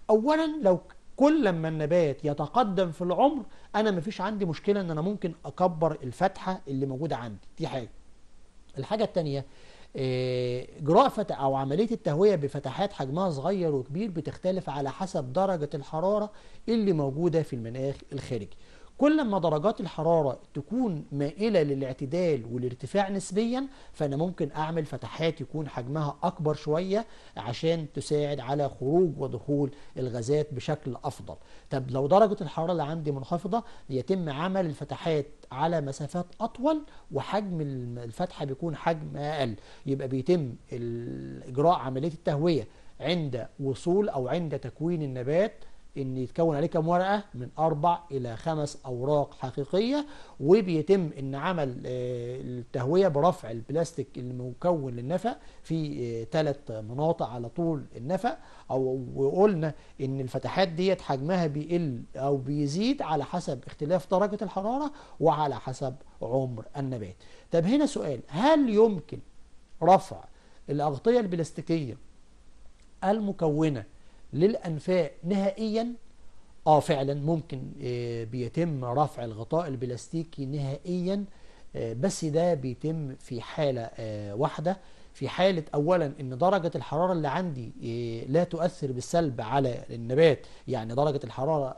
أولا لو كل ما النبات يتقدم في العمر انا مفيش عندي مشكله ان انا ممكن اكبر الفتحه اللي موجوده عندي دي حاجه الحاجه الثانيه اجراء آه، او عمليه التهويه بفتحات حجمها صغير وكبير بتختلف على حسب درجه الحراره اللي موجوده في المناخ الخارجي كل ما درجات الحرارة تكون مائلة للاعتدال والارتفاع نسبيا فأنا ممكن أعمل فتحات يكون حجمها أكبر شوية عشان تساعد على خروج ودخول الغازات بشكل أفضل طب لو درجة الحرارة اللي عندي منخفضة يتم عمل الفتحات على مسافات أطول وحجم الفتحة بيكون حجم أقل يبقى بيتم إجراء عملية التهوية عند وصول أو عند تكوين النبات ان يتكون عليه كام ورقه من اربع الى خمس اوراق حقيقيه وبيتم ان عمل آه، التهويه برفع البلاستيك المكون للنفق في ثلاث آه، مناطق على طول النفق او وقلنا ان الفتحات ديت حجمها بيقل او بيزيد على حسب اختلاف درجه الحراره وعلى حسب عمر النبات طب هنا سؤال هل يمكن رفع الاغطيه البلاستيكيه المكونه للأنفاق نهائيا آه فعلا ممكن آه، بيتم رفع الغطاء البلاستيكي نهائيا آه، بس ده بيتم في حالة آه، واحدة في حالة أولا أن درجة الحرارة اللي عندي لا تؤثر بالسلب على النبات يعني درجة الحرارة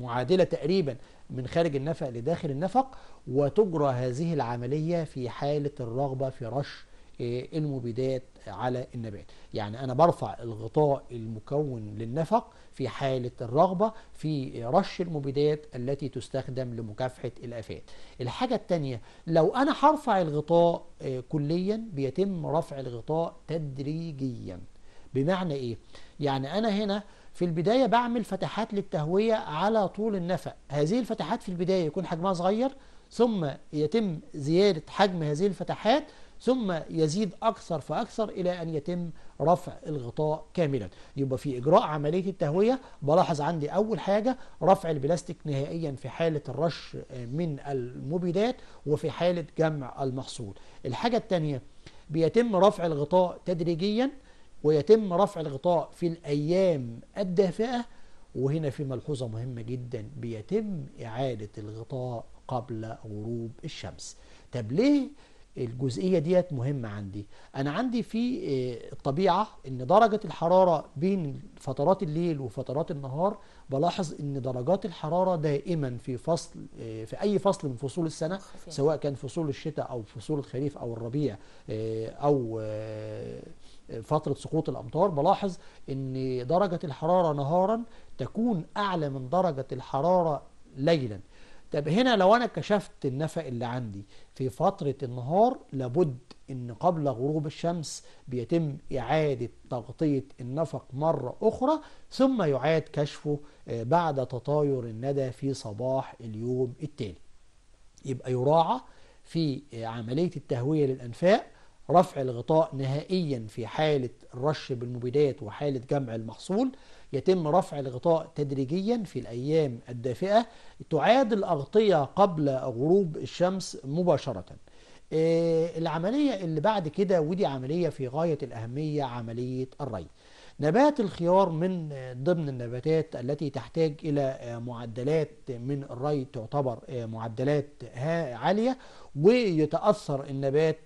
معادلة تقريبا من خارج النفق لداخل النفق وتجرى هذه العملية في حالة الرغبة في رش إيه، المبيدات على النبات يعني أنا برفع الغطاء المكون للنفق في حالة الرغبة في رش المبيدات التي تستخدم لمكافحة الآفات الحاجة الثانية لو أنا هرفع الغطاء إيه، كليا بيتم رفع الغطاء تدريجيا بمعنى إيه؟ يعني أنا هنا في البداية بعمل فتحات للتهوية على طول النفق هذه الفتحات في البداية يكون حجمها صغير ثم يتم زيادة حجم هذه الفتحات ثم يزيد أكثر فأكثر إلى أن يتم رفع الغطاء كاملا يبقى في إجراء عملية التهوية بلاحظ عندي أول حاجة رفع البلاستيك نهائيا في حالة الرش من المبيدات وفي حالة جمع المحصول الحاجة الثانية بيتم رفع الغطاء تدريجيا ويتم رفع الغطاء في الأيام الدافئة وهنا في ملحوظة مهمة جدا بيتم إعادة الغطاء قبل غروب الشمس طب ليه الجزئية ديت مهمة عندي أنا عندي في الطبيعة آه، أن درجة الحرارة بين فترات الليل وفترات النهار بلاحظ أن درجات الحرارة دائما في فصل آه، في أي فصل من فصول السنة سواء كان فصول الشتاء أو فصول الخريف أو الربيع آه، أو فترة سقوط الأمطار بلاحظ أن درجة الحرارة نهارا تكون أعلى من درجة الحرارة ليلا طب هنا لو انا كشفت النفق اللي عندي في فترة النهار لابد ان قبل غروب الشمس بيتم اعادة تغطية النفق مرة اخرى ثم يعاد كشفه آه، بعد تطاير الندى في صباح اليوم التالي يبقى يراعى في آه، عملية التهوية للانفاق رفع الغطاء نهائيا في حالة الرش بالمبيدات وحالة جمع المحصول يتم رفع الغطاء تدريجيا في الأيام الدافئة تعاد الأغطية قبل غروب الشمس مباشرة آه، العملية اللي بعد كده ودي عملية في غاية الأهمية عملية الري نبات الخيار من ضمن النباتات التي تحتاج إلى آه، معدلات من الري تعتبر آه، معدلات عالية ويتأثر النبات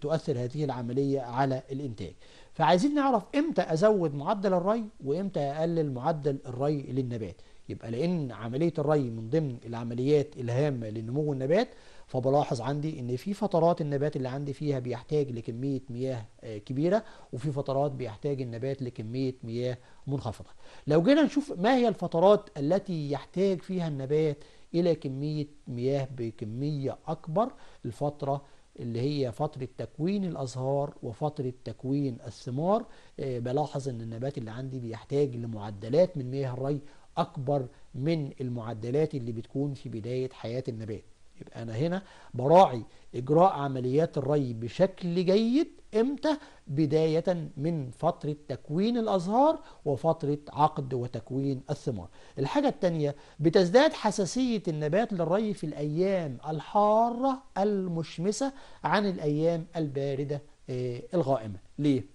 تؤثر هذه العملية على الإنتاج فعايزين نعرف امتى ازود معدل الري وامتى اقلل معدل الري للنبات يبقى لان عمليه الري من ضمن العمليات الهامه لنمو النبات فبلاحظ عندي ان في فترات النبات اللي عندي فيها بيحتاج لكميه مياه آه، كبيره وفي فترات بيحتاج النبات لكميه مياه منخفضه لو جينا نشوف ما هي الفترات التي يحتاج فيها النبات الى كميه مياه بكميه اكبر الفتره اللي هي فترة تكوين الأزهار وفترة تكوين الثمار آه، بلاحظ أن النبات اللي عندي بيحتاج لمعدلات من مياه الري أكبر من المعدلات اللي بتكون في بداية حياة النبات يبقى أنا هنا براعي إجراء عمليات الري بشكل جيد امتى بداية من فترة تكوين الأزهار وفترة عقد وتكوين الثمار الحاجة التانية بتزداد حساسية النبات للري في الأيام الحارة المشمسة عن الأيام الباردة آه، الغائمة ليه؟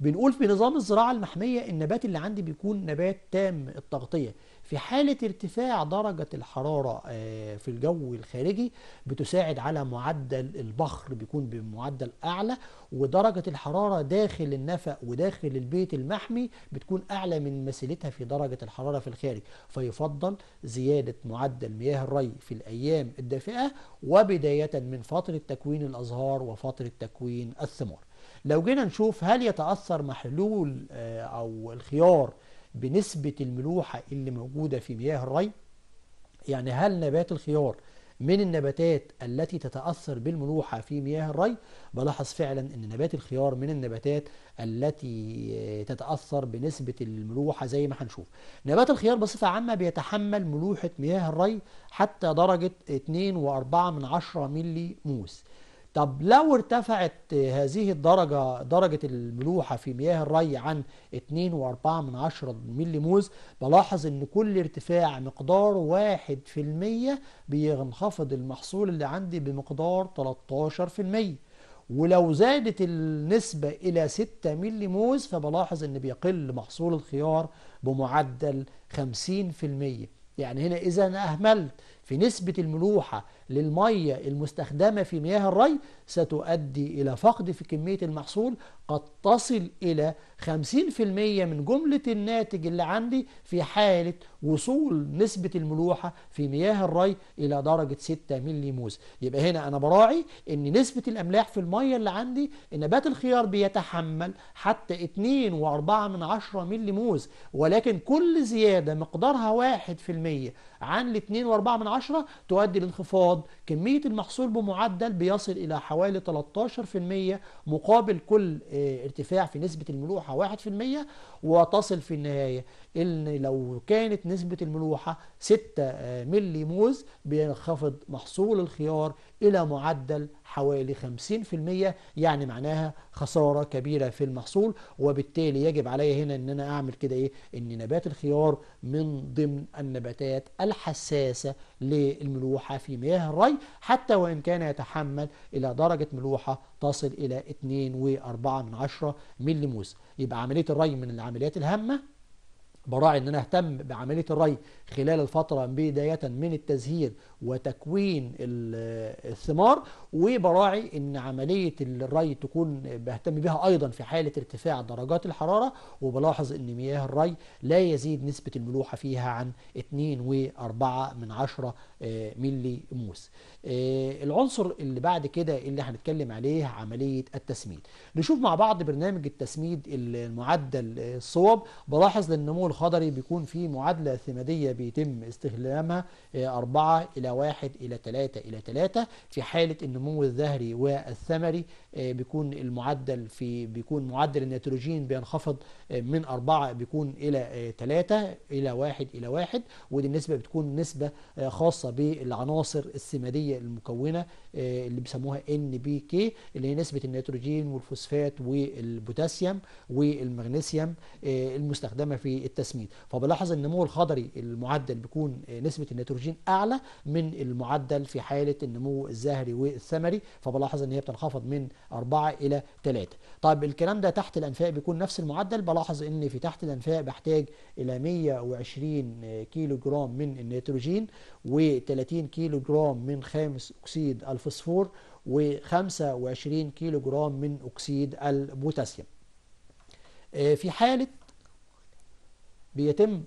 بنقول في نظام الزراعة المحمية النبات اللي عندي بيكون نبات تام التغطية في حالة ارتفاع درجة الحرارة آه، في الجو الخارجي بتساعد على معدل البخر بيكون بمعدل أعلى ودرجة الحرارة داخل النفق وداخل البيت المحمي بتكون أعلى من مثيلتها في درجة الحرارة في الخارج فيفضل زيادة معدل مياه الري في الأيام الدافئة وبداية من فترة تكوين الأزهار وفترة تكوين الثمار لو جينا نشوف هل يتأثر محلول آه، أو الخيار بنسبة الملوحة اللي موجودة في مياه الري يعني هل نبات الخيار من النباتات التي تتأثر بالملوحة في مياه الري بلاحظ فعلا أن نبات الخيار من النباتات التي تتأثر بنسبة الملوحة زي ما هنشوف نبات الخيار بصفة عامة بيتحمل ملوحة مياه الري حتى درجة 2.4 من 10 ملي موس طب لو ارتفعت هذه الدرجة درجة الملوحة في مياه الري عن 2.4 من عشرة ملي موز بلاحظ ان كل ارتفاع مقدار 1% بينخفض المحصول اللي عندي بمقدار 13% ولو زادت النسبة إلى 6 ملي موز فبلاحظ ان بيقل محصول الخيار بمعدل 50% يعني هنا إذا أنا أهملت في نسبة الملوحة للمية المستخدمة في مياه الري ستؤدي إلى فقد في كمية المحصول قد تصل إلى 50% من جملة الناتج اللي عندي في حالة وصول نسبة الملوحة في مياه الري إلى درجة 6 ملي موز يبقى هنا أنا براعي أن نسبة الأملاح في المية اللي عندي نبات الخيار بيتحمل حتى 2.4 من 10 ملي موز ولكن كل زيادة مقدارها 1% عن 2.4 من 10 تؤدي لانخفاض كمية المحصول بمعدل بيصل إلى حوالي 13% مقابل كل آه، ارتفاع في نسبة الملوحة 1% وتصل في النهاية إن لو كانت نسبة الملوحة 6 ملي موز بينخفض محصول الخيار إلى معدل حوالي 50% يعني معناها خسارة كبيرة في المحصول وبالتالي يجب علي هنا ان انا اعمل كده ايه ان نبات الخيار من ضمن النباتات الحساسة للملوحة في مياه الري حتى وان كان يتحمل الى درجة ملوحة تصل الى 2.4 ملي موز يبقى عملية الري من العمليات الهامة براعي ان انا اهتم بعمليه الري خلال الفتره بدايه من التزهير وتكوين الثمار وبراعي ان عملية الري تكون بهتم بها ايضا في حالة ارتفاع درجات الحرارة وبلاحظ ان مياه الري لا يزيد نسبة الملوحة فيها عن 2.4 من 10 آه، ملي موس آه، العنصر اللي بعد كده اللي هنتكلم عليه عملية التسميد نشوف مع بعض برنامج التسميد المعدل آه، الصوب بلاحظ للنمو الخضري بيكون فيه معادلة ثمادية بيتم استخدامها 4 إلى واحد إلى ثلاثة إلى ثلاثة في حالة النمو الذهري والثمري آه، بيكون المعدل في بيكون معدل النيتروجين بينخفض آه، من أربعة بيكون إلى ثلاثة آه، إلى واحد إلى واحد ودي النسبة بتكون نسبة خاصة بالعناصر السمادية المكونة اللي بيسموها NBK اللي هي نسبة النيتروجين والفوسفات والبوتاسيوم والمغنيسيوم المستخدمة في التسميد فبلاحظ النمو الخضري المعدل بيكون نسبة النيتروجين أعلى من المعدل في حالة النمو الزهري والثمري فبلاحظ ان هي بتنخفض من 4 إلى 3 طيب الكلام ده تحت الأنفاق بيكون نفس المعدل بلاحظ أن في تحت الأنفاق بحتاج إلى 120 كيلو جرام من النيتروجين و30 كيلو جرام من خامس أكسيد الفسفور و25 كيلو جرام من أكسيد البوتاسيوم آه، في حالة بيتم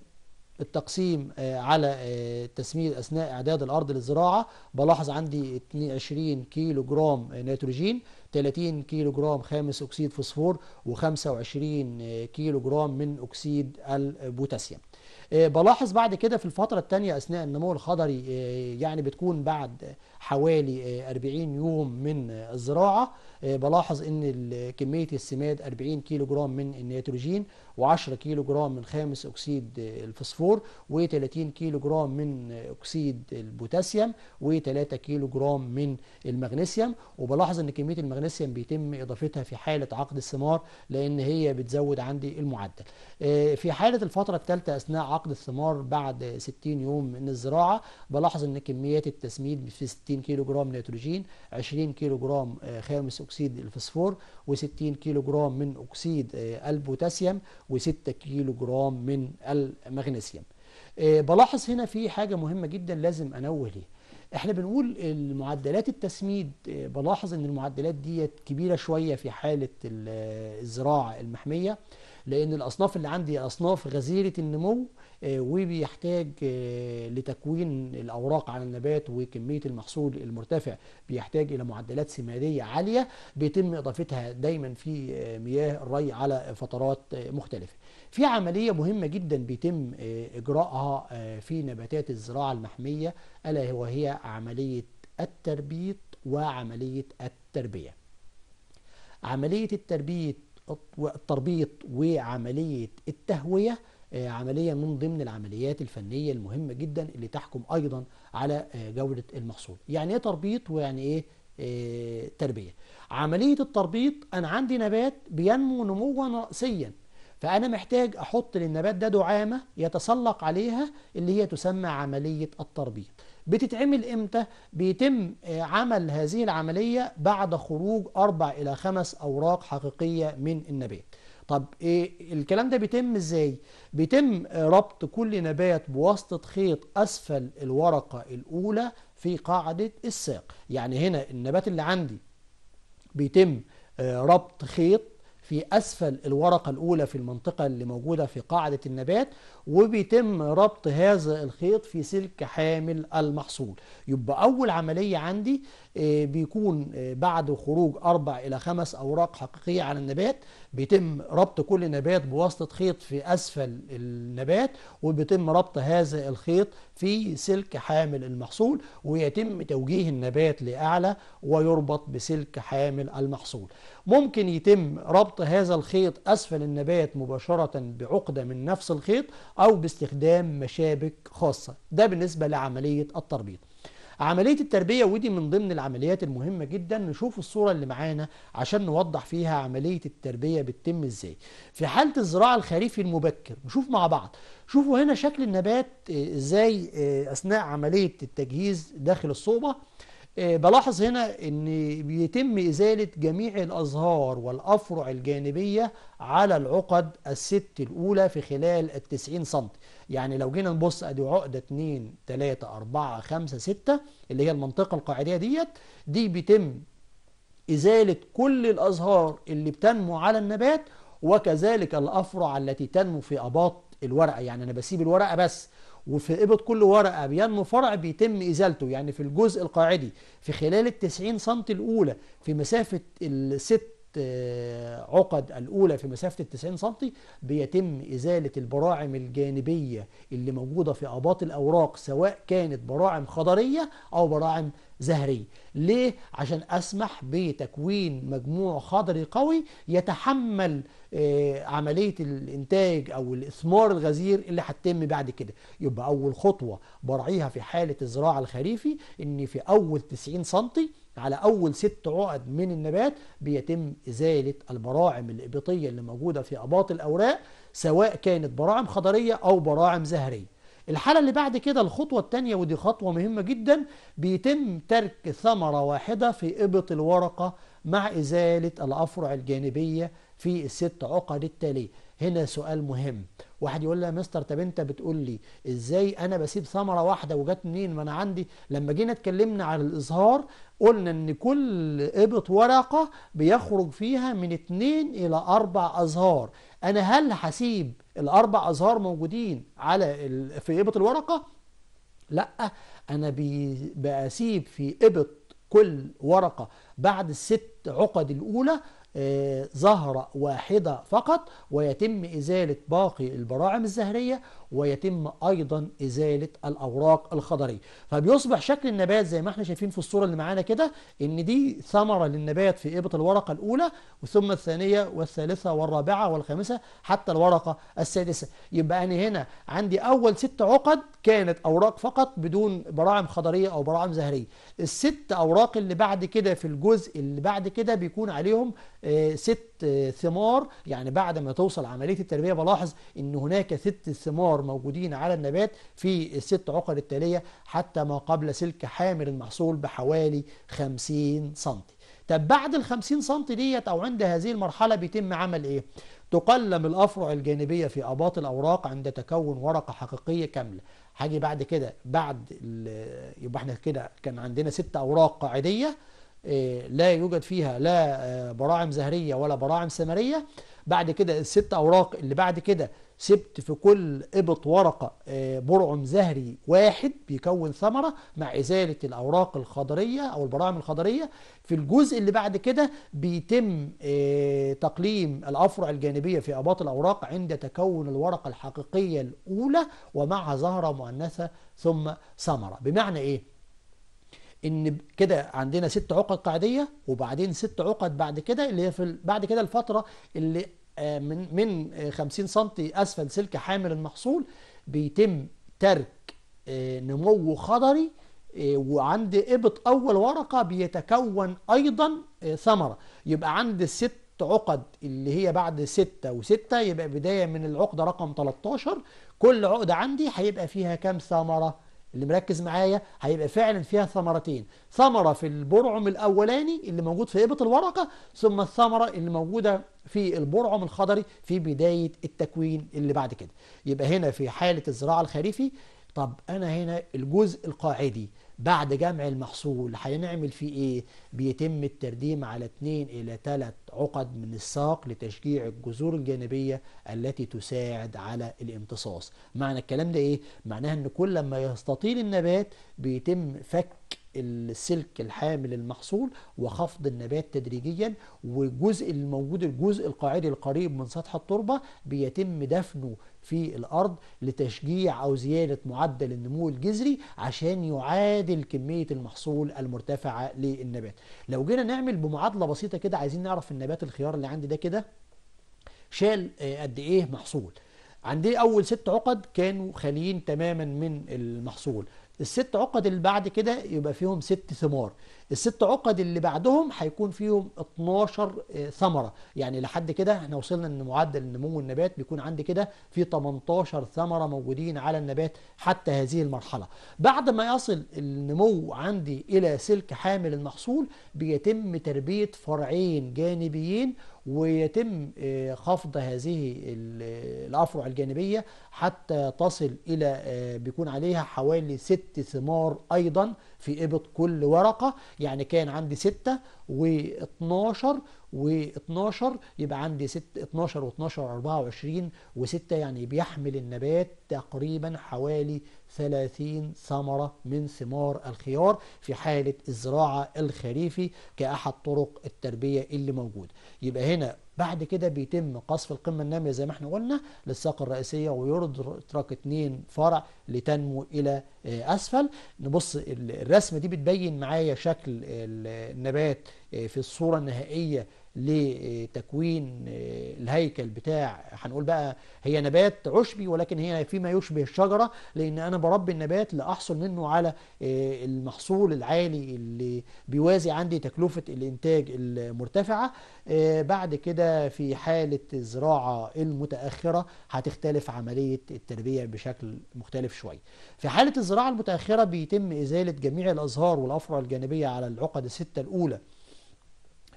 التقسيم آه، على آه، تسميد اثناء اعداد الارض للزراعه بلاحظ عندي 22 كيلو جرام نيتروجين 30 كيلو جرام خامس أكسيد فوسفور و25 كيلو جرام من أكسيد البوتاسيوم آه، بلاحظ بعد كده في الفترة الثانية أثناء النمو الخضري آه، يعني بتكون بعد حوالي 40 آه، يوم من الزراعة آه، بلاحظ ان كميه السماد 40 كيلو جرام من النيتروجين و10 كيلو جرام من خامس اكسيد الفوسفور و30 كيلو جرام من اكسيد البوتاسيوم و3 كيلو جرام من المغنيسيوم وبلاحظ ان كميه المغنيسيوم بيتم اضافتها في حاله عقد الثمار لان هي بتزود عندي المعدل آه، في حاله الفتره الثالثه اثناء عقد الثمار بعد 60 يوم من الزراعه بلاحظ ان كميات التسميد في 60 كيلو جرام نيتروجين 20 كيلو جرام آه، خامس أكسيد الفسفور و60 كيلو جرام من أكسيد آه، البوتاسيوم و6 كيلو جرام من المغنيسيوم آه، بلاحظ هنا في حاجة مهمة جدا لازم أنوه ليها احنا بنقول المعدلات التسميد آه، بلاحظ ان المعدلات ديت كبيرة شوية في حالة الزراعة المحمية لأن الأصناف اللي عندي أصناف غزيرة النمو آه، وبيحتاج آه، لتكوين الأوراق على النبات وكمية المحصول المرتفع بيحتاج إلى معدلات سمادية عالية بيتم إضافتها دايما في آه، مياه الري على فترات مختلفة في عملية مهمة جدا بيتم إجراءها في نباتات الزراعة المحمية ألا وهي عملية التربيط وعملية التربية عملية التربيت والتربيط وعملية التهوية آه، عملية من ضمن العمليات الفنية المهمة جدا اللي تحكم أيضا على آه، جودة المحصول يعني إيه تربيط ويعني إيه آه، تربية عملية التربيط أنا عندي نبات بينمو نموا رأسيا فأنا محتاج أحط للنبات ده دعامة يتسلق عليها اللي هي تسمى عملية التربيط بتتعمل امتى بيتم آه، عمل هذه العملية بعد خروج أربع إلى خمس أوراق حقيقية من النبات طب إيه الكلام ده بيتم إزاي؟ بيتم آه، ربط كل نبات بواسطة خيط أسفل الورقة الأولى في قاعدة الساق يعني هنا النبات اللي عندي بيتم آه، ربط خيط في أسفل الورقة الأولى في المنطقة اللي موجودة في قاعدة النبات وبيتم ربط هذا الخيط في سلك حامل المحصول يبقى أول عملية عندي آه، بيكون آه، بعد خروج أربع إلى خمس أوراق حقيقية على النبات بيتم ربط كل نبات بواسطة خيط في أسفل النبات وبيتم ربط هذا الخيط في سلك حامل المحصول ويتم توجيه النبات لأعلى ويربط بسلك حامل المحصول ممكن يتم ربط هذا الخيط أسفل النبات مباشرة بعقدة من نفس الخيط أو باستخدام مشابك خاصة ده بالنسبة لعملية التربيط عملية التربية ودي من ضمن العمليات المهمة جدا نشوف الصورة اللي معانا عشان نوضح فيها عملية التربية بتتم ازاي في حالة الزراعة الخريفي المبكر نشوف مع بعض شوفوا هنا شكل النبات آه، ازاي آه، اثناء عملية التجهيز داخل الصوبة آه، بلاحظ هنا ان بيتم ازالة جميع الازهار والافرع الجانبية على العقد الست الاولى في خلال ال 90 سم يعني لو جينا نبص ادي عقدة 2 3 4 5 6 اللي هي المنطقة القاعدية ديت دي بيتم ازالة كل الازهار اللي بتنمو على النبات وكذلك الافرع التي تنمو في اباط الورقة يعني انا بسيب الورقة بس وفي قيبة كل ورقة بينمو فرع بيتم إزالته يعني في الجزء القاعدي في خلال التسعين سنتي الأولى في مسافة الست آه، عقد الأولى في مسافة 90 سم بيتم إزالة البراعم الجانبية اللي موجودة في أباط الأوراق سواء كانت براعم خضرية أو براعم زهرية ليه؟ عشان أسمح بتكوين مجموع خضري قوي يتحمل آه، عملية الإنتاج أو الإثمار الغزير اللي هتتم بعد كده يبقى أول خطوة براعيها في حالة الزراعة الخريفي إن في أول 90 سم على أول ست عقد من النبات بيتم إزالة البراعم الإبطية اللي موجودة في أباط الأوراق سواء كانت براعم خضرية أو براعم زهرية الحالة اللي بعد كده الخطوة التانية ودي خطوة مهمة جدا بيتم ترك ثمرة واحدة في إبط الورقة مع إزالة الأفرع الجانبية في الست عقد التالية هنا سؤال مهم واحد يقول لي يا مستر طب انت بتقول لي ازاي انا بسيب ثمره واحده وجت منين ما انا عندي لما جينا اتكلمنا على الازهار قلنا ان كل قبط ورقة بيخرج فيها من اتنين الى اربع ازهار انا هل هسيب الاربع ازهار موجودين على ال... في قبط الورقة لا انا بي... بسيب في قبط كل ورقة بعد الست عقد الاولى آه، زهرة واحدة فقط ويتم إزالة باقي البراعم الزهرية ويتم أيضا إزالة الأوراق الخضرية فبيصبح شكل النبات زي ما احنا شايفين في الصورة اللي معانا كده إن دي ثمرة للنبات في إبط الورقة الأولى وثم الثانية والثالثة والرابعة والخامسة حتى الورقة السادسة يبقى أنا هنا عندي أول ست عقد كانت أوراق فقط بدون براعم خضرية أو براعم زهرية الست أوراق اللي بعد كده في الجزء اللي بعد كده بيكون عليهم آه، ست ست ثمار يعني بعد ما توصل عملية التربية بلاحظ ان هناك ست ثمار موجودين على النبات في الست عقر التالية حتى ما قبل سلك حامل المحصول بحوالي 50 سنتي طب بعد ال 50 سم ديت او عند هذه المرحله بيتم عمل ايه؟ تقلم الافرع الجانبيه في اباط الاوراق عند تكون ورقه حقيقيه كامله. هاجي بعد كده بعد يبقى احنا كده كان عندنا ست اوراق قاعديه إيه، لا يوجد فيها لا آه، براعم زهرية ولا براعم ثمرية بعد كده الست أوراق اللي بعد كده سبت في كل إبط ورقة آه، برعم زهري واحد بيكون ثمرة مع إزالة الأوراق الخضرية أو البراعم الخضرية في الجزء اللي بعد كده بيتم آه، تقليم الأفرع الجانبية في أباط الأوراق عند تكون الورقة الحقيقية الأولى ومعها زهرة مؤنثة ثم ثمرة بمعنى إيه؟ ان كده عندنا ست عقد قاعديه وبعدين ست عقد بعد كده اللي هي في بعد كده الفتره اللي آه، من من 50 آه، سم اسفل سلك حامل المحصول بيتم ترك آه، نمو خضري وعند ابط اول ورقه بيتكون ايضا ثمره يبقى عند الست عقد اللي هي بعد ستة وستة يبقى بداية من العقدة رقم 13 كل عقدة عندي هيبقى فيها كام ثمرة اللي مركز معايا هيبقى فعلا فيها ثمرتين ثمرة في البرعم الأولاني اللي موجود في إبط الورقة ثم الثمرة اللي موجودة في البرعم الخضري في بداية التكوين اللي بعد كده يبقى هنا في حالة الزراعة الخريفي طب أنا هنا الجزء القاعدي بعد جمع المحصول هنعمل فيه ايه بيتم الترديم على 2 الى 3 عقد من الساق لتشجيع الجذور الجانبية التي تساعد على الامتصاص معنى الكلام ده ايه معناها ان كل ما يستطيل النبات بيتم فك السلك الحامل المحصول وخفض النبات تدريجيا والجزء الموجود الجزء القاعدي القريب من سطح التربة بيتم دفنه في الارض لتشجيع او زياده معدل النمو الجذري عشان يعادل كميه المحصول المرتفعه للنبات لو جينا نعمل بمعادله بسيطه كده عايزين نعرف النبات الخيار اللي عندي ده كده شال آه، قد ايه محصول عندي اول ست عقد كانوا خاليين تماما من المحصول الست عقد اللي بعد كده يبقى فيهم ست ثمار الست عقد اللي بعدهم هيكون فيهم 12 آه، ثمره يعني لحد كده احنا وصلنا ان معدل نمو النبات بيكون عندي كده في 18 ثمره موجودين على النبات حتى هذه المرحله بعد ما يصل النمو عندي الى سلك حامل المحصول بيتم تربيه فرعين جانبيين ويتم آه، خفض هذه الأفرع الجانبية حتى تصل إلى آه، بيكون عليها حوالي ست ثمار أيضا في إبط كل ورقة يعني كان عندي ستة و12 و12 يبقى عندي ست 12 و12 و24 و6 يعني بيحمل النبات تقريبا حوالي 30 ثمرة من ثمار الخيار في حالة الزراعة الخريفي كأحد طرق التربية اللي موجود يبقى هنا بعد كده بيتم قصف القمة النامية زي ما احنا قلنا للساقة الرئيسية ويترك اتنين فرع لتنمو إلى آه، أسفل نبص الرسمة دي بتبين معايا شكل النبات آه، في الصورة النهائية لتكوين آه، الهيكل بتاع هنقول بقى هي نبات عشبي ولكن هي فيما يشبه الشجرة لأن أنا بربي النبات لأحصل منه على آه، المحصول العالي اللي بيوازي عندي تكلفة الإنتاج المرتفعة آه، بعد كده في حالة الزراعة المتأخرة هتختلف عملية التربية بشكل مختلف شوية في حالة الزراعة المتأخرة بيتم إزالة جميع الأزهار والأفرع الجانبية على العقد الستة الأولى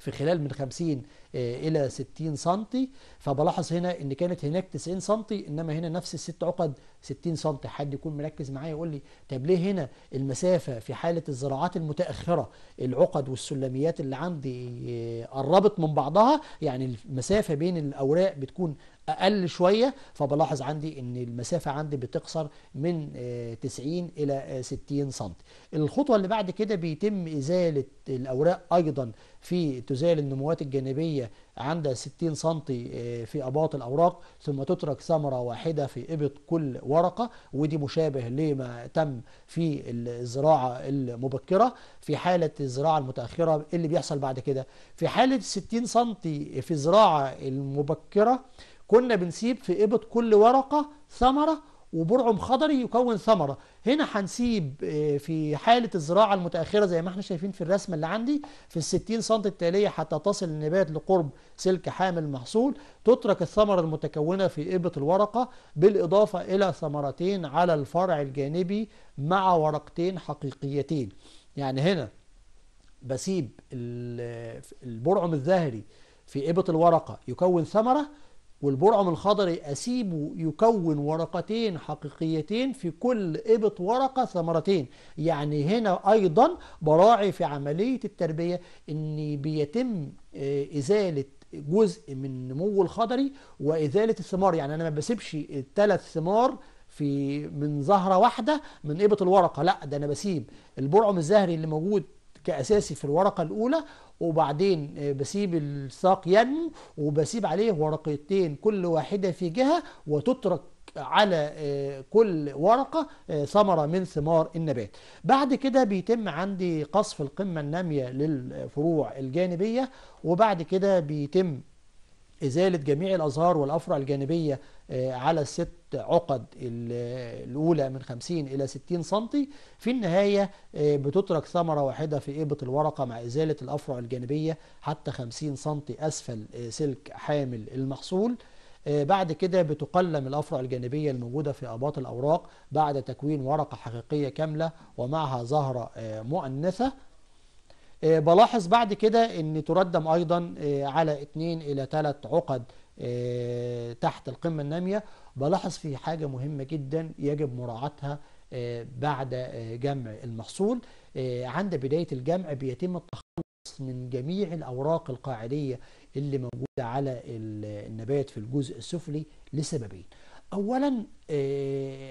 في خلال من 50 آه، إلى 60 سنتي فبلاحظ هنا إن كانت هناك 90 سنتي إنما هنا نفس الست عقد 60 سنتي حد يكون مركز معايا يقول لي طب ليه هنا المسافة في حالة الزراعات المتأخرة العقد والسلميات اللي عندي آه، قربت من بعضها يعني المسافة بين الأوراق بتكون اقل شويه فبلاحظ عندي ان المسافه عندي بتقصر من 90 آه، الى 60 آه، سم الخطوه اللي بعد كده بيتم ازاله الاوراق ايضا في تزال النموات الجانبيه عند 60 سم آه، في اباط الاوراق ثم تترك ثمره واحده في ابط كل ورقه ودي مشابه لما تم في الزراعه المبكره في حاله الزراعه المتاخره اللي بيحصل بعد كده في حاله 60 سم في الزراعه المبكره كنا بنسيب في قبط كل ورقة ثمرة وبرعم خضري يكون ثمرة هنا هنسيب آه، في حالة الزراعة المتأخرة زي ما احنا شايفين في الرسمة اللي عندي في الستين سنت التالية حتى تصل النبات لقرب سلك حامل المحصول تترك الثمرة المتكونة في إبط الورقة بالإضافة إلى ثمرتين على الفرع الجانبي مع ورقتين حقيقيتين يعني هنا بسيب آه، البرعم الظهري في إبط الورقة يكون ثمرة والبرعم الخضري أسيبه يكون ورقتين حقيقيتين في كل إبط ورقة ثمرتين يعني هنا أيضا براعي في عملية التربية أن بيتم آه، إزالة جزء من نمو الخضري وإزالة الثمار يعني أنا ما بسيبش الثلاث ثمار في من زهرة واحدة من إبط الورقة لا ده أنا بسيب البرعم الزهري اللي موجود كأساسي في الورقة الأولى وبعدين آه، بسيب الساق ينمو وبسيب عليه ورقتين كل واحدة في جهة وتترك على آه، كل ورقة آه، ثمرة من ثمار النبات بعد كده بيتم عندي قصف القمة النامية للفروع الجانبية وبعد كده بيتم إزالة جميع الأزهار والأفرع الجانبية على الست عقد الأولى من 50 إلى 60 سنتي في النهاية آه، بتترك ثمرة واحدة في إبط الورقة مع إزالة الأفرع الجانبية حتى 50 سنتي أسفل آه، سلك حامل المحصول آه، بعد كده بتقلم الأفرع الجانبية الموجودة في أباط الأوراق بعد تكوين ورقة حقيقية كاملة ومعها زهرة مؤنثة بلاحظ بعد كده أن تردم أيضا على 2 إلى 3 عقد آه، تحت القمة النامية بلاحظ في حاجة مهمة جدا يجب مراعاتها آه، بعد آه، جمع المحصول عند بداية الجمع بيتم التخلص من جميع الأوراق القاعدية اللي موجودة على النبات في الجزء السفلي لسببين أولا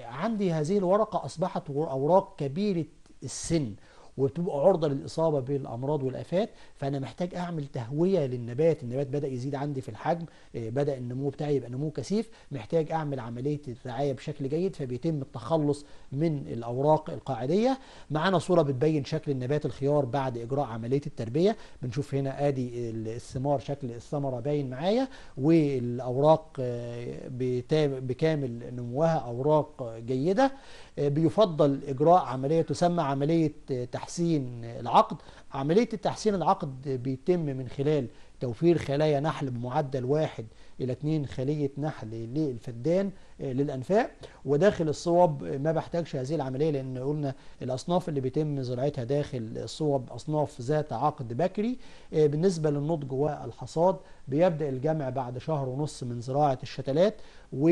عندي هذه الورقة أصبحت أوراق كبيرة السن وبتبقى عرضه للاصابه بالامراض والافات فانا محتاج اعمل تهويه للنبات النبات بدا يزيد عندي في الحجم آه، بدا النمو بتاعي يبقى نمو كثيف محتاج اعمل عمليه الرعايه بشكل جيد فبيتم التخلص من الاوراق القاعديه معانا صوره بتبين شكل النبات الخيار بعد اجراء عمليه التربيه بنشوف هنا ادي الثمار شكل الثمره باين معايا والاوراق آه، بكامل نموها اوراق جيده آه، بيفضل إجراء عملية تسمى عملية آه، تحسين العقد عملية تحسين العقد بيتم من خلال توفير خلايا نحل بمعدل واحد إلى 2 خلية نحل للفدان آه، للأنفاق وداخل الصوب آه، ما بحتاجش هذه العملية لأن قلنا الأصناف اللي بيتم زراعتها داخل الصوب أصناف ذات عقد بكري آه، بالنسبة للنضج والحصاد بيبدأ الجمع بعد شهر ونص من زراعة الشتلات و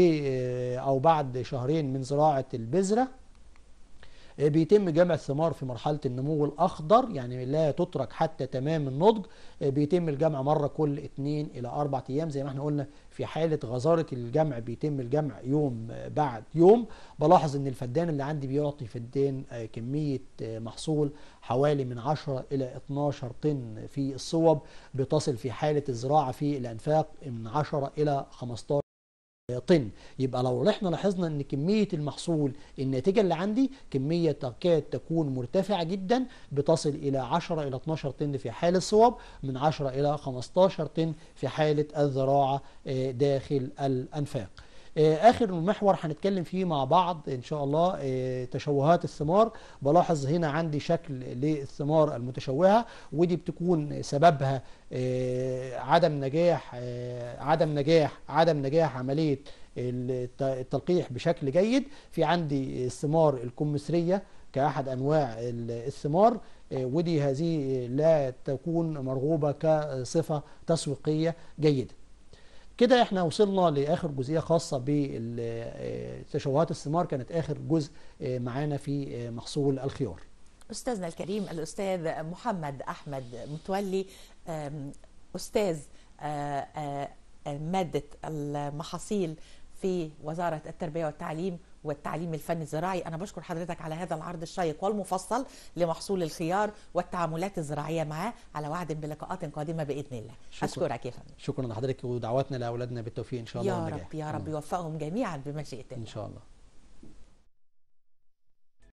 أو بعد شهرين من زراعة البذرة آه، بيتم جمع الثمار في مرحلة النمو الأخضر يعني لا تترك حتى تمام النضج آه، بيتم الجمع مرة كل 2 إلى 4 أيام زي ما احنا قلنا في حالة غزارة الجمع بيتم الجمع يوم بعد يوم بلاحظ ان الفدان اللي عندي بيعطي فدان آه، كمية محصول حوالي من 10 إلى 12 طن في الصوب بتصل في حالة الزراعة في الأنفاق من 10 إلى 15 طن يبقى لو احنا لاحظنا ان كميه المحصول الناتجه اللي عندي كميه تكاد تكون مرتفعه جدا بتصل الى 10 الى 12 طن في حال الصواب من 10 الى 15 طن في حاله الزراعه آه، داخل الانفاق آه، اخر محور هنتكلم فيه مع بعض ان شاء الله آه، تشوهات الثمار بلاحظ هنا عندي شكل للثمار المتشوهه ودي بتكون سببها آه، عدم نجاح عدم نجاح عدم نجاح عمليه التلقيح بشكل جيد في عندي الثمار الكمثريه كأحد أنواع الثمار ودي هذه لا تكون مرغوبة كصفة تسويقية جيدة كده احنا وصلنا لاخر جزئيه خاصه بالتشوهات الثمار كانت اخر جزء آه، معانا في آه، محصول الخيار استاذنا الكريم الاستاذ محمد احمد متولي استاذ آه، ماده المحاصيل في وزاره التربيه والتعليم والتعليم الفني الزراعي أنا بشكر حضرتك على هذا العرض الشيق والمفصل لمحصول الخيار والتعاملات الزراعية معاه على وعد بلقاءات قادمة بإذن الله شكرا. أشكرك يا فندم شكرا لحضرتك ودعواتنا لأولادنا بالتوفيق إن شاء الله يا رب يا رب يوفقهم جميعا بمشيئته إن شاء الله